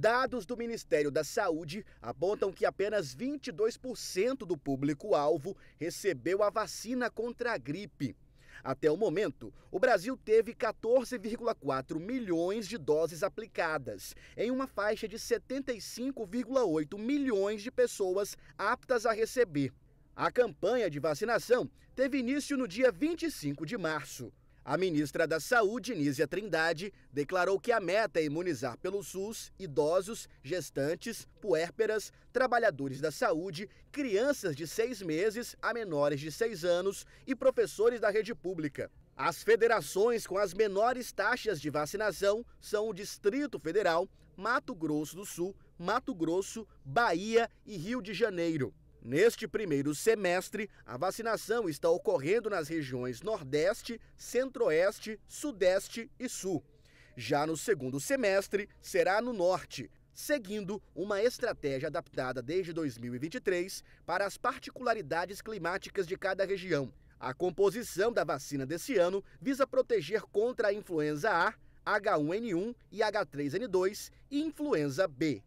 Dados do Ministério da Saúde apontam que apenas 22% do público-alvo recebeu a vacina contra a gripe. Até o momento, o Brasil teve 14,4 milhões de doses aplicadas, em uma faixa de 75,8 milhões de pessoas aptas a receber. A campanha de vacinação teve início no dia 25 de março. A ministra da Saúde, Nízia Trindade, declarou que a meta é imunizar pelo SUS idosos, gestantes, puérperas, trabalhadores da saúde, crianças de seis meses a menores de seis anos e professores da rede pública. As federações com as menores taxas de vacinação são o Distrito Federal, Mato Grosso do Sul, Mato Grosso, Bahia e Rio de Janeiro. Neste primeiro semestre, a vacinação está ocorrendo nas regiões Nordeste, Centro-Oeste, Sudeste e Sul. Já no segundo semestre, será no Norte, seguindo uma estratégia adaptada desde 2023 para as particularidades climáticas de cada região. A composição da vacina desse ano visa proteger contra a influenza A, H1N1 e H3N2 e influenza B.